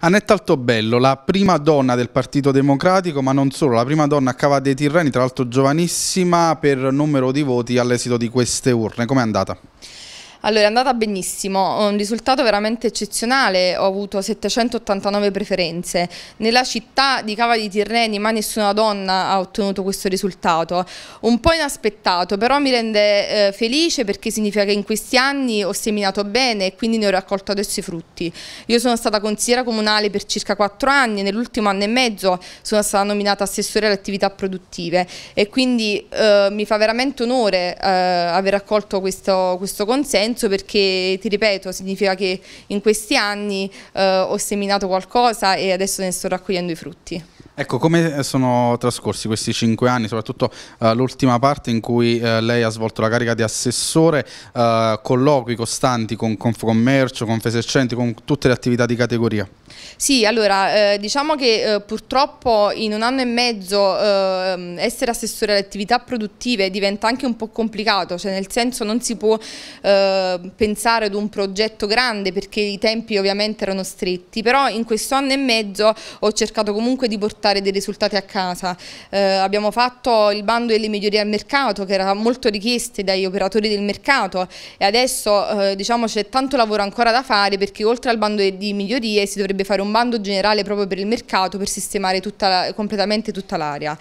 Annetta Altobello, la prima donna del Partito Democratico, ma non solo, la prima donna a Cava dei Tirreni, tra l'altro giovanissima per numero di voti all'esito di queste urne. Com'è andata? Allora, è andata benissimo, un risultato veramente eccezionale, ho avuto 789 preferenze. Nella città di Cava di Tirreni ma nessuna donna ha ottenuto questo risultato. Un po' inaspettato, però mi rende eh, felice perché significa che in questi anni ho seminato bene e quindi ne ho raccolto adesso i frutti. Io sono stata consigliera comunale per circa 4 anni, e nell'ultimo anno e mezzo sono stata nominata assessore alle attività produttive e quindi eh, mi fa veramente onore eh, aver raccolto questo, questo consenso penso perché ti ripeto significa che in questi anni eh, ho seminato qualcosa e adesso ne sto raccogliendo i frutti. Ecco, come sono trascorsi questi cinque anni, soprattutto uh, l'ultima parte in cui uh, lei ha svolto la carica di assessore, uh, colloqui costanti con Confcommercio, Confesercenti, con tutte le attività di categoria? Sì, allora, eh, diciamo che eh, purtroppo in un anno e mezzo eh, essere assessore alle attività produttive diventa anche un po' complicato, cioè nel senso non si può ehm, pensare ad un progetto grande perché i tempi ovviamente erano stretti, però in questo anno e mezzo ho cercato comunque di portare portare dei risultati a casa. Eh, abbiamo fatto il bando delle migliorie al mercato che era molto richiesto dagli operatori del mercato e adesso eh, diciamo c'è tanto lavoro ancora da fare perché oltre al bando di migliorie si dovrebbe fare un bando generale proprio per il mercato per sistemare tutta la, completamente tutta l'area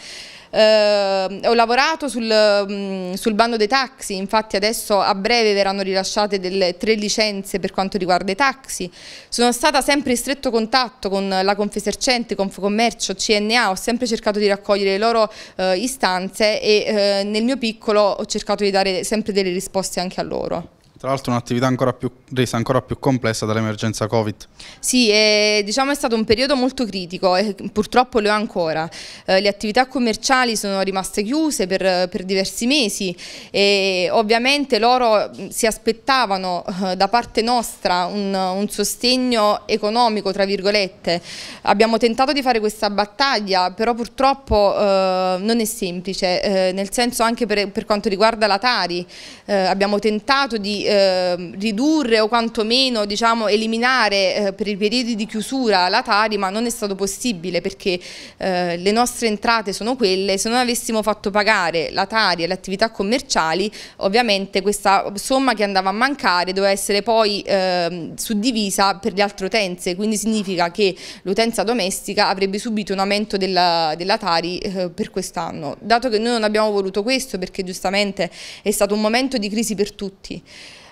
eh, ho lavorato sul, mm, sul, bando dei taxi, infatti adesso a breve verranno rilasciate delle tre licenze per quanto riguarda i taxi, sono stata sempre in stretto contatto con la Confesercente, Confcommercio, CNA, ho sempre cercato di raccogliere le loro eh, istanze e eh, nel mio piccolo ho cercato di dare sempre delle risposte anche a loro. Tra l'altro un'attività ancora più, resa ancora più complessa dall'emergenza Covid. Sì, eh, diciamo è stato un periodo molto critico e purtroppo lo è ancora. Eh, le attività commerciali sono rimaste chiuse per, per, diversi mesi e ovviamente loro mm, si aspettavano eh, da parte nostra un, un, sostegno economico, tra virgolette. Abbiamo tentato di fare questa battaglia, però purtroppo eh, non è semplice, eh, nel senso anche per, per quanto riguarda la Tari. Eh, abbiamo tentato di eh, ridurre o quantomeno diciamo, eliminare eh, per i periodi di chiusura la tarima non è stato possibile perché eh, le nostre entrate sono quelle, se non avessimo fatto pagare la tari e le attività commerciali ovviamente questa somma che andava a mancare doveva essere poi ehm, suddivisa per le altre utenze, quindi significa che l'utenza domestica avrebbe subito un aumento della, della tari eh, per quest'anno. Dato che noi non abbiamo voluto questo perché giustamente è stato un momento di crisi per tutti.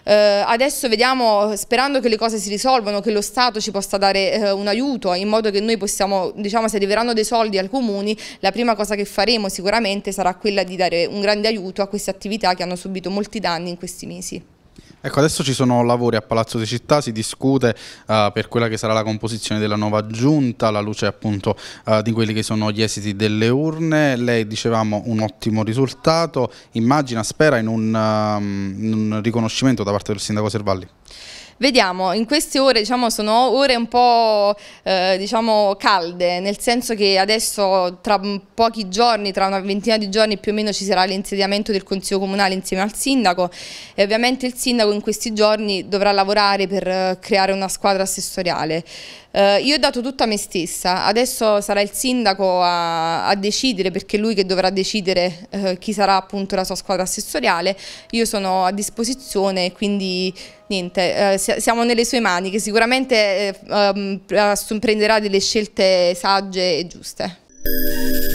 Eh, adesso vediamo, sperando che le cose si risolvano, che lo Stato ci possa dare eh, un aiuto in modo che noi possiamo, diciamo, se arriveranno dei soldi al comuni, la prima cosa che faremo sicuramente sarà quella di dare un grande aiuto a queste attività che hanno subito molti danni in questi mesi. Ecco, adesso ci sono lavori a Palazzo di Città, si discute uh, per quella che sarà la composizione della nuova giunta, alla luce appunto uh, di quelli che sono gli esiti delle urne. Lei dicevamo un ottimo risultato, immagina, spera in un, um, in un riconoscimento da parte del sindaco Servalli. Vediamo, in queste ore diciamo, sono ore un po' eh, diciamo, calde, nel senso che adesso tra pochi giorni, tra una ventina di giorni più o meno ci sarà l'insediamento del Consiglio Comunale insieme al Sindaco e ovviamente il Sindaco in questi giorni dovrà lavorare per eh, creare una squadra assessoriale. Uh, io ho dato tutto a me stessa, adesso sarà il sindaco a, a decidere perché è lui che dovrà decidere uh, chi sarà appunto la sua squadra assessoriale, io sono a disposizione quindi niente, uh, siamo nelle sue mani che sicuramente um, prenderà delle scelte sagge e giuste.